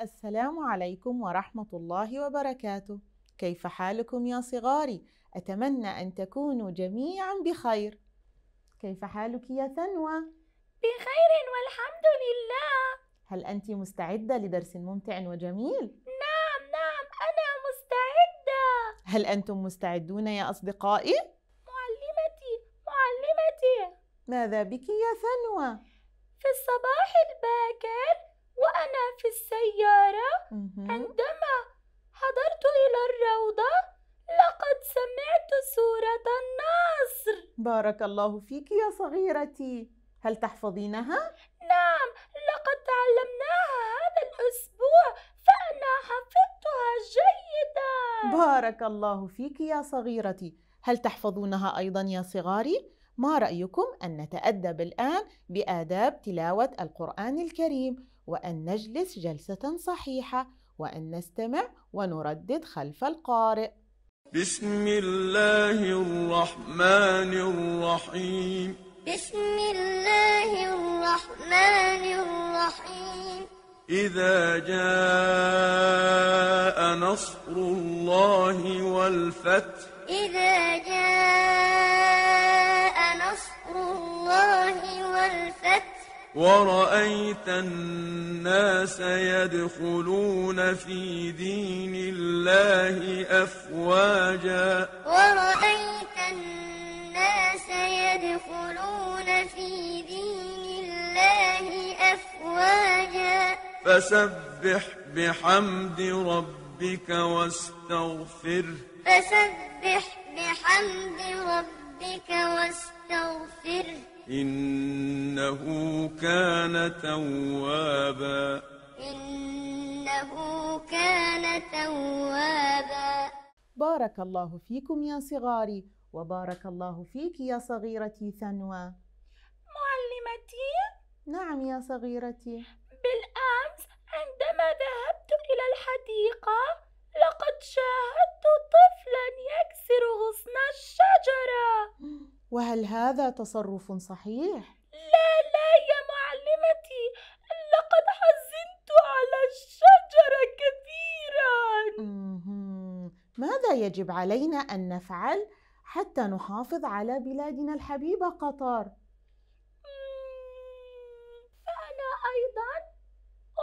السلام عليكم ورحمة الله وبركاته. كيف حالكم يا صغاري؟ أتمنى أن تكونوا جميعا بخير. كيف حالك يا ثنوى؟ بخير والحمد لله. هل أنت مستعدة لدرس ممتع وجميل؟ نعم نعم أنا مستعدة. هل أنتم مستعدون يا أصدقائي؟ ماذا بك يا ثنوى؟ في الصباح الباكر وأنا في السيارة عندما حضرت إلى الروضة لقد سمعت سورة النصر بارك الله فيك يا صغيرتي هل تحفظينها؟ نعم لقد تعلمناها هذا الأسبوع فأنا حفظتها جيدا بارك الله فيك يا صغيرتي هل تحفظونها أيضا يا صغاري؟ ما رأيكم أن نتأدب الآن بآداب تلاوة القرآن الكريم وأن نجلس جلسة صحيحة وأن نستمع ونردد خلف القارئ بسم الله الرحمن الرحيم بسم الله الرحمن الرحيم إذا جاء نصر الله والفتح إذا جاء ورأيت الناس يدخلون في دين الله أفواجا ورأيت الناس يدخلون في دين الله أفواجا فسبح بحمد ربك واستغفر فسبح بحمد ربك واستغفره إنه كان توابا إنه كان توابا بارك الله فيكم يا صغاري وبارك الله فيك يا صغيرتي ثنوى معلمتي؟ نعم يا صغيرتي بالأمس عندما ذهبت إلى الحديقة لقد شاهدت طفلا يكسر وهل هذا تصرف صحيح؟ لا لا يا معلمتي لقد حزنت على الشجرة كثيرا أمم، ماذا يجب علينا أن نفعل حتى نحافظ على بلادنا الحبيبة قطر؟ أمم، فأنا أيضا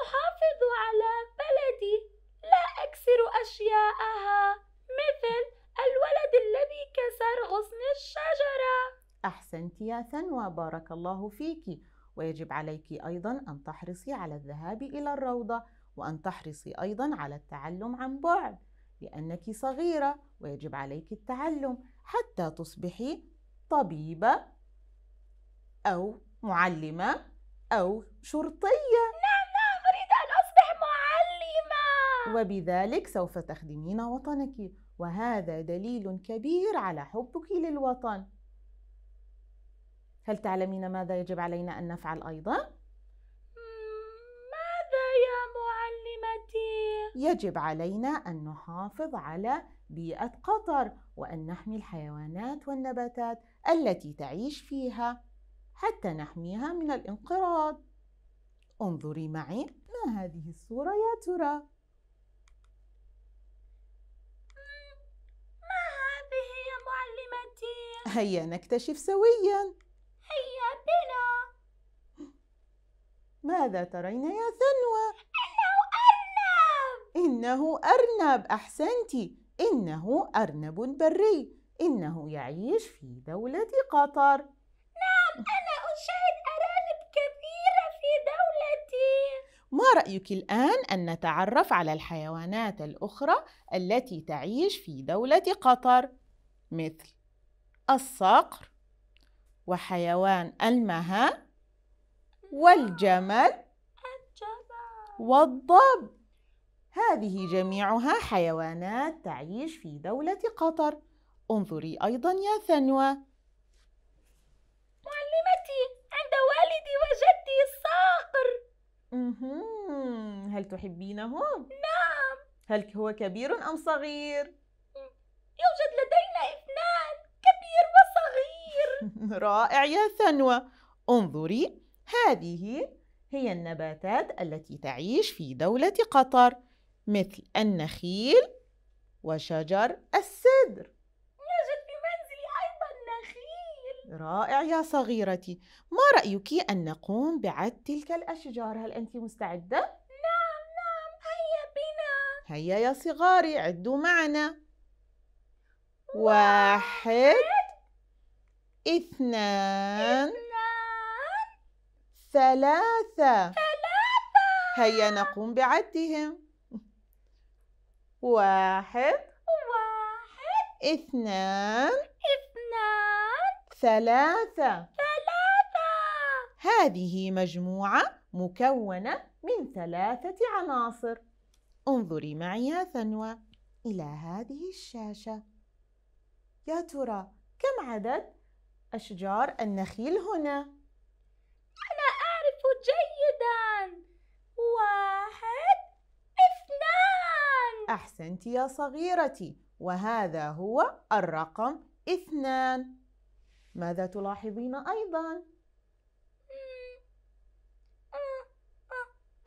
أحافظ على بلدي لا أكسر أشياءها مثل الولد الذي كسر غصن الشجرة أحسنت يا ثنوى بارك الله فيك ويجب عليك أيضا أن تحرصي على الذهاب إلى الروضة وأن تحرصي أيضا على التعلم عن بعد لأنك صغيرة ويجب عليك التعلم حتى تصبحي طبيبة أو معلمة أو شرطية وبذلك سوف تخدمين وطنك وهذا دليل كبير على حبك للوطن هل تعلمين ماذا يجب علينا أن نفعل أيضا؟ ماذا يا معلمتي؟ يجب علينا أن نحافظ على بيئة قطر وأن نحمي الحيوانات والنباتات التي تعيش فيها حتى نحميها من الانقراض انظري معي ما هذه الصورة يا ترى؟ هيا نكتشف سويا هيا بنا ماذا ترين يا ثنوى إنه أرنب إنه أرنب أحسنتِ إنه أرنب بري إنه يعيش في دولة قطر نعم أنا أشاهد أرانب كثيرة في دولتي ما رأيك الآن أن نتعرف على الحيوانات الأخرى التي تعيش في دولة قطر مثل الصقر وحيوان المها والجمل والضب هذه جميعها حيوانات تعيش في دولة قطر انظري أيضا يا ثنوى معلمتي عند والدي وجدتي الصقر هل تحبينه؟ نعم هل هو كبير أم صغير؟ يوجد لدينا اثنان رائع يا ثنوة انظري هذه هي النباتات التي تعيش في دولة قطر مثل النخيل وشجر السدر يوجد في منزلي أيضا نخيل رائع يا صغيرتي ما رأيك أن نقوم بعد تلك الأشجار هل أنت مستعدة؟ نعم نعم هيا بنا هيا يا صغاري عدوا معنا واحد اثنان اثنان ثلاثة ثلاثة هيا نقوم بعدهم واحد واحد اثنان اثنان ثلاثة ثلاثة هذه مجموعة مكونة من ثلاثة عناصر انظري معي يا ثنوى إلى هذه الشاشة يا ترى كم عدد أشجار النخيل هنا أنا أعرف جيدا واحد اثنان أحسنت يا صغيرتي وهذا هو الرقم اثنان ماذا تلاحظين أيضا؟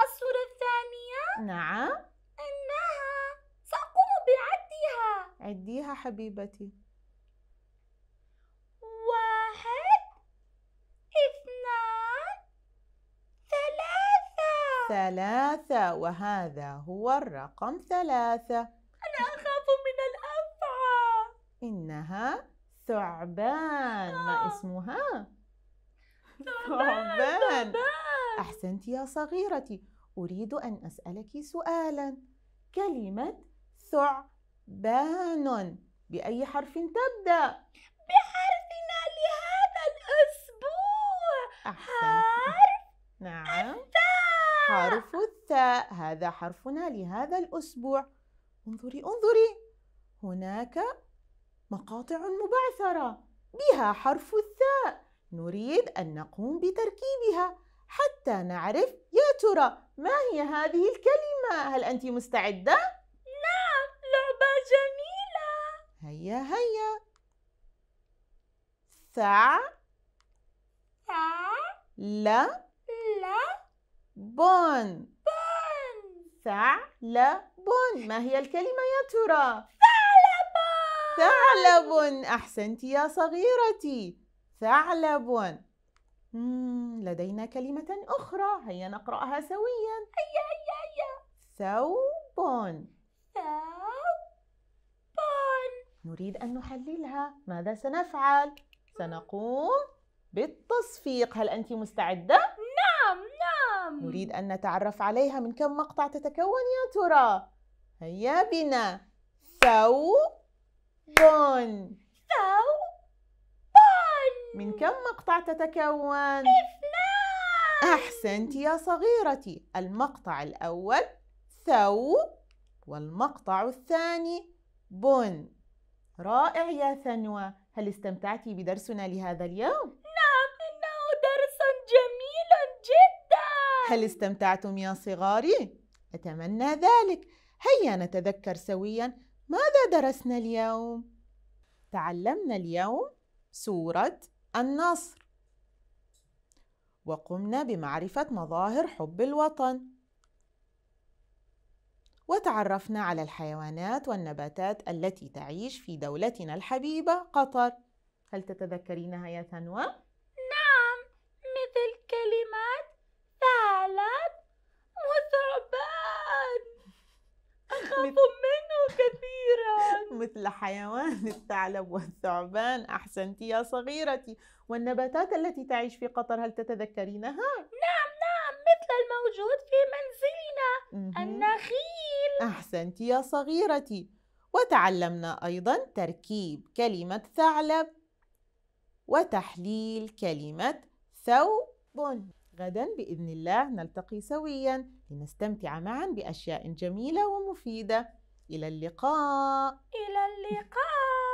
الصورة الثانية؟ نعم إنها سأقوم بعدها عديها حبيبتي ثلاثة وهذا هو الرقم ثلاثة أنا أخاف من الأفعى إنها ثعبان ما آه. اسمها؟ ثعبان أحسنت يا صغيرتي أريد أن أسألك سؤالا كلمة ثعبان بأي حرف تبدأ؟ بحرفنا لهذا الأسبوع أحسنت. حرف نعم حرف الثاء هذا حرفنا لهذا الأسبوع انظري انظري هناك مقاطع مبعثرة بها حرف الثاء نريد أن نقوم بتركيبها حتى نعرف يا ترى ما هي هذه الكلمة هل أنت مستعدة؟ نعم لعبة جميلة هيا هيا ثع ثع لا بون بون ثعلبون ما هي الكلمة يا ترى؟ ثعلب ثعلب أحسنت يا صغيرتي ثعلب لدينا كلمة أخرى هيا نقرأها سويا هيا هيا هيا ثوب ثوب نريد أن نحللها ماذا سنفعل؟ سنقوم بالتصفيق هل أنت مستعدة؟ نعم نريد نعم. أن نتعرف عليها من كم مقطع تتكون يا ترى هيا بنا ثوب من كم مقطع تتكون؟ اثنان أحسنت يا صغيرتي المقطع الأول ثوب والمقطع الثاني بن رائع يا ثنوى هل استمتعتي بدرسنا لهذا اليوم؟ هل استمتعتم يا صغاري؟ أتمنى ذلك هيا نتذكر سويا ماذا درسنا اليوم؟ تعلمنا اليوم سورة النصر وقمنا بمعرفة مظاهر حب الوطن وتعرفنا على الحيوانات والنباتات التي تعيش في دولتنا الحبيبة قطر هل تتذكرينها يا ثنوى؟ نعم مثل كلمة يخاف منه كثيرا مثل حيوان الثعلب والثعبان أحسنت يا صغيرتي والنباتات التي تعيش في قطر هل تتذكرينها؟ نعم نعم مثل الموجود في منزلنا النخيل أحسنت يا صغيرتي وتعلمنا أيضا تركيب كلمة ثعلب وتحليل كلمة ثوب غدا باذن الله نلتقي سويا لنستمتع معا باشياء جميله ومفيده الى اللقاء الى اللقاء